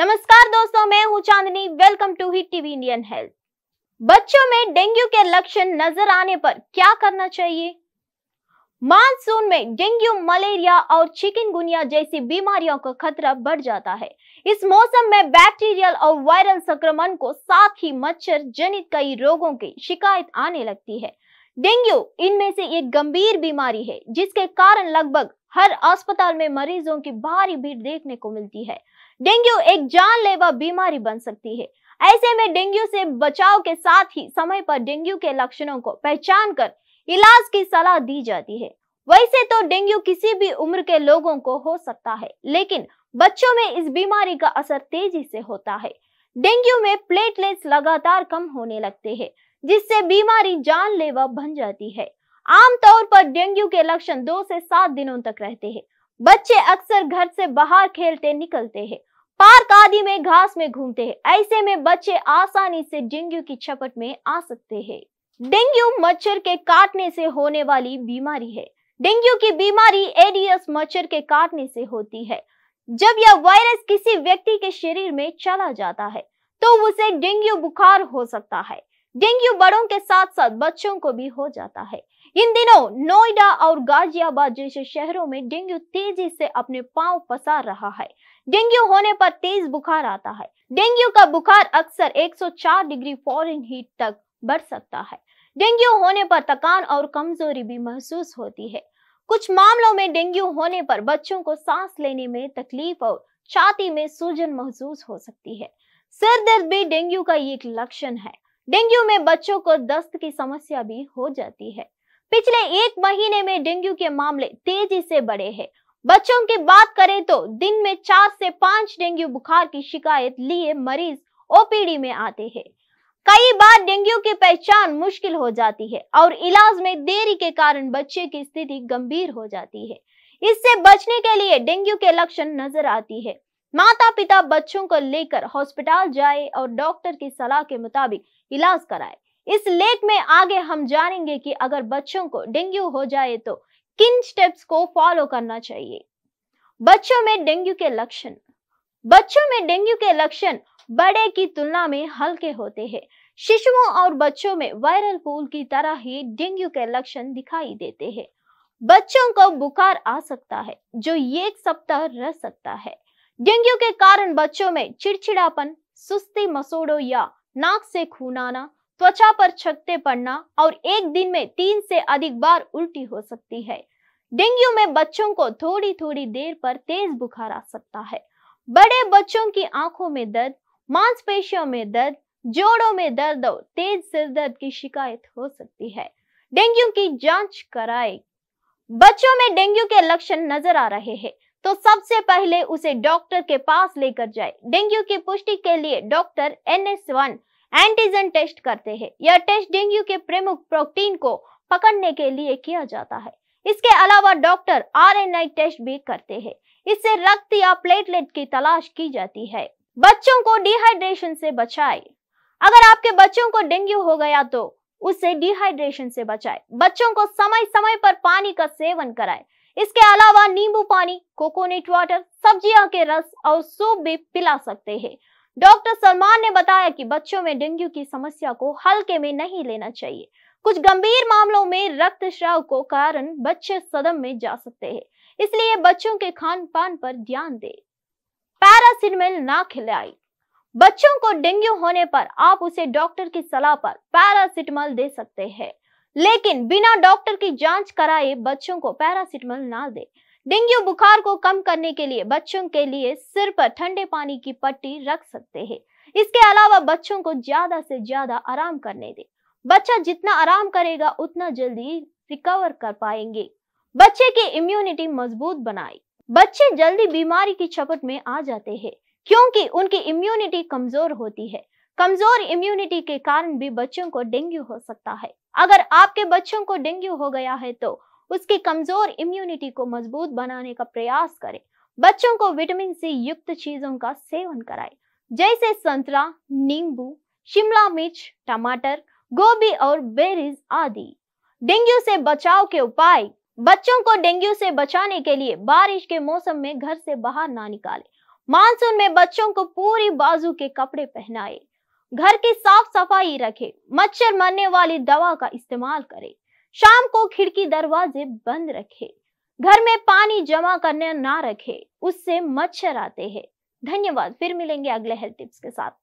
नमस्कार दोस्तों मैं हूं Chandni welcome to hit TV Indian health बच्चों में डेंगू के लक्षण नजर आने पर क्या करना चाहिए मानसून में डेंगू मलेरिया और चिकनगुनिया जैसी बीमारियों का खतरा बढ़ जाता है इस मौसम में बैक्टीरियल और वायरल संक्रमण को साथ ही मच्छर जनित कई रोगों की शिकायत आने लगती है डेंगू इनमें से एक गंभीर बीमारी है जिसके कारण लगभग हर अस्पताल में मरीजों की भारी भीड़ देखने को मिलती है डेंगू एक जानलेवा बीमारी बन सकती है ऐसे में डेंगू से बचाव के साथ ही समय पर डेंगू के लक्षणों को पहचान कर इलाज की सलाह दी जाती है वैसे तो डेंगू किसी भी उम्र के लोगों को हो सकता है लेकिन बच्चों में इस बीमारी का असर तेजी से होता है डेंगू में प्लेटलेट्स लगातार कम होने लगते हैं जिससे बीमारी जानलेवा बन जाती है आमतौर पर डेंगू के लक्षण दो से सात दिनों तक रहते हैं बच्चे अक्सर घर से बाहर खेलते निकलते हैं पार्क आदि में घास में घूमते हैं ऐसे में बच्चे आसानी से डेंगू की छपट में आ सकते हैं डेंगू मच्छर के काटने से होने वाली बीमारी है डेंगू की बीमारी एडियस मच्छर के काटने से होती है जब यह वायरस किसी व्यक्ति के शरीर में चला जाता है तो उसे डेंगू बुखार हो सकता है डेंगू बड़ों के साथ साथ बच्चों को भी हो जाता है इन दिनों नोएडा और गाजियाबाद जैसे शहरों में डेंगू तेजी से अपने पांव पसार रहा है डेंगू होने पर तेज बुखार आता है डेंगू का बुखार अक्सर 104 डिग्री फॉरेन हीट तक बढ़ सकता है डेंगू होने पर थकान और कमजोरी भी महसूस होती है कुछ मामलों में डेंगू होने पर बच्चों को सांस लेने में तकलीफ और छाती में सूजन महसूस हो सकती है सिर दर्द भी डेंगू का एक लक्षण है डेंगू में बच्चों को दस्त की समस्या भी हो जाती है पिछले एक महीने में डेंगू के मामले तेजी से बढ़े हैं बच्चों की बात करें तो दिन में चार से पांच डेंगू बुखार की शिकायत लिए मरीज ओपीडी में आते हैं कई बार डेंगू की पहचान मुश्किल हो जाती है और इलाज में देरी के कारण बच्चे की स्थिति गंभीर हो जाती है इससे बचने के लिए डेंगू के लक्षण नजर आती है माता पिता बच्चों को लेकर हॉस्पिटल जाए और डॉक्टर की सलाह के मुताबिक इलाज कराए इस लेख में आगे हम जानेंगे कि अगर बच्चों को डेंगू हो जाए तो किन स्टेप्स को फॉलो करना चाहिए बच्चों में डेंगू के लक्षण बच्चों में डेंगू के लक्षण बड़े की तुलना में हल्के होते हैं शिशुओं और बच्चों में वायरल फूल की तरह ही डेंगू के लक्षण दिखाई देते हैं बच्चों को बुखार आ सकता है जो एक सप्ताह रह सकता है डेंगू के कारण बच्चों में चिड़चिड़ापन सुस्ती मसोड़ों या नाक से खून आना त्वचा पर छत्ते पड़ना और एक दिन में तीन से अधिक बार उल्टी हो सकती है डेंगू में बच्चों को थोड़ी थोड़ी देर पर तेज बुखार आ सकता है बड़े बच्चों की आंखों में दर्द मांसपेशियों में दर्द जोड़ों में दर्द और तेज सिर दर्द की शिकायत हो सकती है डेंगू की जांच कराए बच्चों में डेंगू के लक्षण नजर आ रहे हैं तो सबसे पहले उसे डॉक्टर के पास लेकर जाए डेंगू की पुष्टि के लिए doctor N S one antigen test करते हैं यह टेस्ट डेंगू के प्रमुख प्रोटीन को पकड़ने के लिए किया जाता है इसके अलावा डॉक्टर आरएनआई टेस्ट भी करते हैं इससे रक्त या प्लेटलेट की तलाश की जाती है बच्चों को डिहाइड्रेशन से बचाए अगर आपके बच्चों को डेंगू हो गया तो उसे डिहाइड्रेशन से बचाए बच्चों को समय समय पर पानी का सेवन कराए इसके अलावा नींबू पानी कोकोनट वाटर सब्जियों के रस और सूप भी पिला सकते हैं डॉक्टर सलमान ने बताया कि बच्चों में डेंगू की समस्या को हल्के में नहीं लेना चाहिए कुछ गंभीर मामलों में रक्त श्राव को कारण बच्चे सदम में जा सकते हैं इसलिए बच्चों के खान पान पर ध्यान दें पैरासिटामोल ना खिलाई बच्चों को डेंगू होने पर आप उसे डॉक्टर की सलाह पर पैरासिटामोल दे सकते हैं लेकिन बिना डॉक्टर की जांच कराए बच्चों को पैरासिटामोल ना दे डेंगू बुखार को कम करने के लिए बच्चों के लिए सिर पर ठंडे पानी की पट्टी रख सकते हैं इसके अलावा बच्चों को ज्यादा से ज्यादा आराम करने दें बच्चा जितना आराम करेगा उतना जल्दी रिकवर कर पाएंगे बच्चे की इम्यूनिटी मजबूत बनाए बच्चे जल्दी बीमारी की चपट में आ जाते हैं क्योंकि उनकी इम्यूनिटी कमजोर होती है कमजोर इम्यूनिटी के कारण भी बच्चों को डेंगू हो सकता है अगर आपके बच्चों को डेंगू हो गया है तो उसकी कमजोर इम्यूनिटी को मजबूत बनाने का प्रयास करें बच्चों को विटामिन सी युक्त चीजों का सेवन कराएं जैसे संतरा नींबू शिमला मिर्च टमाटर गोभी और बेरीज आदि डेंगू से बचाव के उपाय बच्चों को डेंगू से बचाने के लिए बारिश के मौसम में घर से बाहर ना निकाले मानसून में बच्चों को पूरी बाजू के कपड़े पहनाए घर की साफ सफाई रखे मच्छर मरने वाली दवा का इस्तेमाल करें शाम को खिड़की दरवाजे बंद रखे घर में पानी जमा करने ना रखे उससे मच्छर आते हैं धन्यवाद फिर मिलेंगे अगले हेल्थ टिप्स के साथ